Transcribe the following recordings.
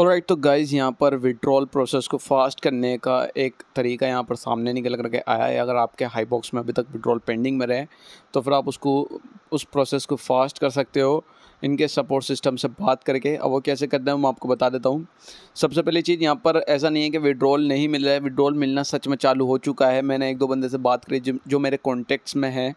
और राइट तो गाइज़ यहाँ पर विड्रॉल प्रोसेस को फास्ट करने का एक तरीका यहाँ पर सामने निकल करके आया है अगर आपके हाई बॉक्स में अभी तक विड्रॉल पेंडिंग में रहे तो फिर आप उसको उस प्रोसेस को फास्ट कर सकते हो इनके सपोर्ट सिस्टम से बात करके अब वो कैसे करते हैं मैं आपको बता देता हूँ सबसे पहली चीज़ यहाँ पर ऐसा नहीं है कि विड्रॉल नहीं मिल रहा है विड्रॉल मिलना सच में चालू हो चुका है मैंने एक दो बंदे से बात करी जो मेरे कॉन्टेक्ट्स में है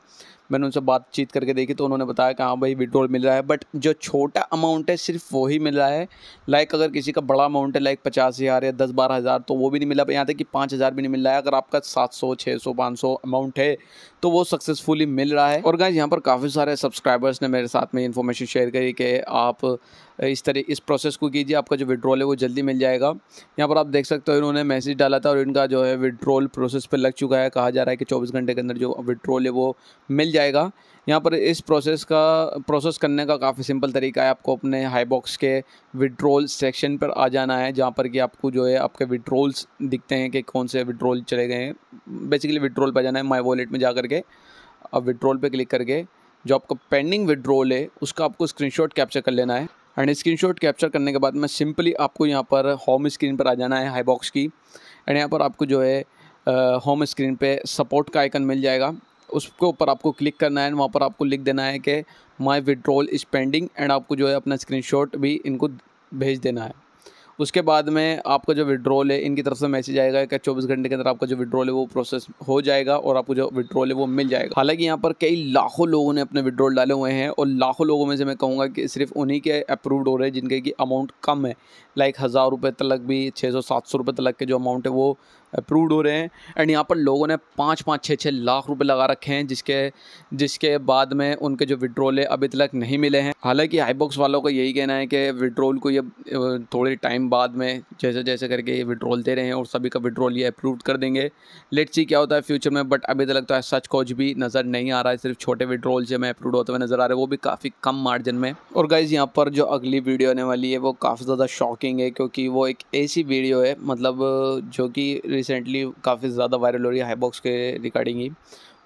मैंने उनसे बातचीत करके देखी तो उन्होंने बताया कि हाँ भाई विड्रॉल मिल रहा है बट जो छोटा अमाउंट है सिर्फ वही मिल रहा है लाइक अगर किसी का बड़ा अमाउंट है लाइक पचास हज़ार या दस बारह हज़ार तो वो भी नहीं मिला यहाँ तक कि पाँच हज़ार भी नहीं मिल रहा है अगर आपका सात सौ छः सौ पाँच सौ अमाउंट है तो वो सक्सेसफुली मिल रहा है और गाइज यहाँ पर काफ़ी सारे सारे सब्सक्राइबर्स ने मेरे साथ में इन्फॉर्मेशन शेयर करी कि आप इस तरह इस प्रोसेस को कीजिए आपका जो विड्रॉल है वो जल्दी मिल जाएगा यहाँ पर आप देख सकते हो इन्होंने मैसेज डाला था और इनका जो है विड्रॉल प्रोसेस पर लग चुका है कहा जा रहा है कि चौबीस घंटे के अंदर जो विड्रॉल है वो मिल जाएगा यहाँ पर इस प्रोसेस का प्रोसेस करने का काफ़ी सिंपल तरीका है आपको अपने हाई बॉक्स के विड्रॉल सेक्शन पर आ जाना है जहाँ पर कि आपको जो है आपके विड्रोल्स दिखते हैं कि कौन से विड्रॉल चले गए हैं बेसिकली विड्रॉल पर जाना है माई वॉलेट में जा करके अब विड्रॉल पर क्लिक करके जो आपका पेंडिंग विड्रोल है उसका आपको स्क्रीनशॉट कैप्चर कर लेना है एंड स्क्रीनशॉट कैप्चर करने के बाद मैं सिंपली आपको यहाँ पर होम स्क्रीन पर आ जाना है हाई बॉक्स की एंड यहाँ पर आपको जो है होम स्क्रीन पे सपोर्ट का आइकन मिल जाएगा उसके ऊपर आपको क्लिक करना है एंड वहाँ पर आपको लिख देना है कि my withdrawal is pending and आपको जो है अपना स्क्रीनशॉट भी इनको भेज देना है उसके बाद में आपका जो विड्रॉल है इनकी तरफ से मैसेज आएगा कि चौबीस घंटे के अंदर आपका जो विड्रॉल है वो प्रोसेस हो जाएगा और आपको जो विड्रॉल है वो मिल जाएगा हालांकि यहाँ पर कई लाखों लोगों ने अपने विड्रॉल डाले हुए हैं और लाखों लोगों में से मैं कहूँगा कि सिर्फ उन्हीं के अप्रूव्ड हो रहे हैं जिनके कि अमाउंट कम है लाइक हज़ार रुपये तलक भी छः सौ सात सौ रुपये तलक के जो अमाउंट है वो अप्रूव्ड हो रहे हैं एंड यहाँ पर लोगों ने पाँच पाँच छः छः लाख रुपए लगा रखे हैं जिसके जिसके बाद में उनके जो विड्रोल है अभी तक नहीं मिले हैं हालांकि हाईबॉक्स वालों का यही कहना है कि विड्रोल को ये थोड़े टाइम बाद में जैसे जैसे करके ये विड्रोल दे रहे हैं और सभी का विड्रोल ये अप्रूव कर देंगे लेट्स सी क्या होता है फ्यूचर में बट अभी तक तो सच कुछ भी नज़र नहीं आ रहा है सिर्फ छोटे विड्रोल जो में अप्रूव होते हुए नज़र आ रहे हैं वो भी काफ़ी कम मार्जिन में और गाइज़ यहाँ पर जो अगली वीडियो आने वाली है वो काफ़ी ज़्यादा शॉकिंग है क्योंकि वो एक ऐसी वीडियो है मतलब जो कि रिसेंटली काफ़ी ज़्यादा वायरल हो रही है हाईबॉक्स के रिगार्डिंग ही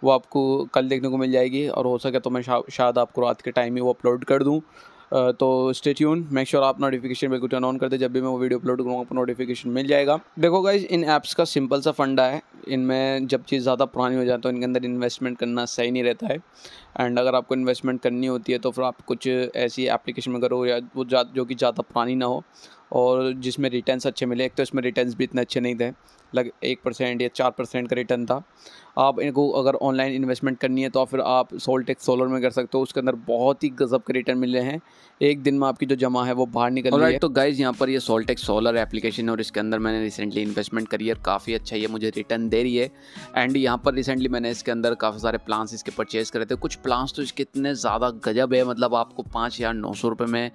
वो आपको कल देखने को मिल जाएगी और हो सके तो मैं शा, शायद आपको रात के टाइम ही वो अपलोड कर दूँ तो स्टेट्यून मेक श्योर आप नोटिफिकेशन बिल्कुल टर्न ऑन कर दे जब भी मैं वो वीडियो अपलोड करूँगा आपको नोटिफिकेशन मिल जाएगा देखो गाइज इन ऐप्स का सिंपल सा फंडा है इनमें जब चीज़ ज़्यादा पुरानी हो जाए तो इनके अंदर इन्वेस्टमेंट करना सही नहीं रहता है एंड अगर आपको इन्वेस्टमेंट करनी होती है तो फिर आप कुछ ऐसी एप्लीकेशन में करो या वो जा जो कि ज़्यादा पुरानी ना हो और जिसमें रिटर्न्स अच्छे मिले एक तो इसमें रिटर्न्स भी इतने अच्छे नहीं थे लग एक परसेंट या चार परसेंट का रिटर्न था आप इनको अगर ऑनलाइन इन्वेस्टमेंट करनी है तो फिर आप सोल्टेक सोलर में कर सकते हो उसके अंदर बहुत ही गजब के रिटर्न मिले हैं एक दिन में आपकी जो जमा है वो बाहर निकल रही है तो गाइज यहाँ पर ये सोल्टेक सोलर एप्लीकेशन और इसके अंदर मैंने रिसेंटली इन्वेस्टमेंट करी है काफ़ी अच्छा ये मुझे रिटर्न दे दे रही है एंड यहाँ पर रिसेंटली मैंने इसके अंदर काफ़ी सारे प्लांट्स इसके परचेज़ करे थे कुछ प्लांट्स तो इसके इतने ज़्यादा गजब है मतलब आपको पाँच हज़ार नौ सौ रुपये में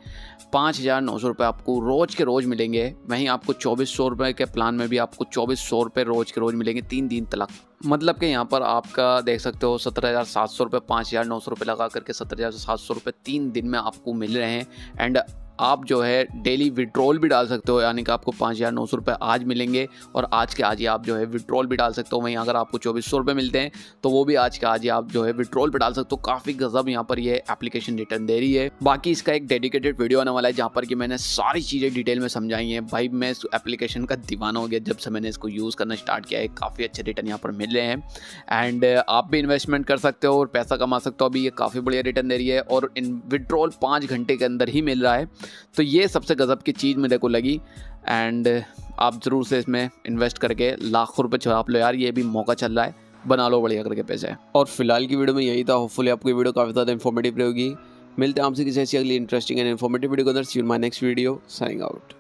पाँच हज़ार नौ सौ रुपये आपको रोज़ के रोज़ मिलेंगे वहीं आपको चौबीस सौ रुपये के प्लान में भी आपको चौबीस सौ रुपये रोज़ के रोज़ मिलेंगे तीन दिन तक मतलब कि यहाँ पर आपका देख सकते हो सत्रह हज़ार सात सौ रुपये पाँच हज़ार नौ सौ रुपये लगा करके सत्रह हज़ार सात सौ रुपये तीन दिन में आपको मिल रहे हैं एंड आप जो है डेली विड्रॉल भी डाल सकते हो यानी कि आपको पाँच हज़ार नौ सौ रुपये आज मिलेंगे और आज के आज ही आप जो है विड्रॉल भी डाल सकते हो वहीं अगर आपको चौबीस सौ रुपये मिलते हैं तो वो भी आज के आज ही आप जो है विड्रॉल पर डाल सकते हो काफ़ी गजब यहाँ पर ये एप्लीकेशन रिटर्न दे रही है बाकी इसका एक डेडिकेटेड वीडियो आने वाला है जहाँ पर कि मैंने सारी चीज़ें डिटेल में समझाई हैं भाई मैं इस एप्लीकेशन का दीवाना हो गया जब से मैंने इसको यूज़ करना स्टार्ट किया है काफ़ी अच्छे रिटर्न यहाँ पर मिल रहे हैं एंड uh, आप भी इन्वेस्टमेंट कर सकते हो और पैसा कमा सकते हो अभी ये काफ़ी बढ़िया रिटर्न दे रही है और इन विड्रॉल पाँच घंटे के अंदर ही मिल रहा है तो ये सबसे गज़ब की चीज़ मेरे को लगी एंड uh, आप ज़रूर से इसमें इन्वेस्ट करके लाखों रुपये छाप लो यार ये भी मौका चल रहा है बना लो बढ़िया करके पैसे और फिलहाल की वीडियो में यही था होपफुली आपको वीडियो काफ़ी ज़्यादा इन्फॉर्मेटिव रहेगी मिलते हैं आपसे किसी ऐसी अगली इंटरेस्टिंग एंड इन्फॉर्मेटिव वीडियो के अंदर see my next video signing out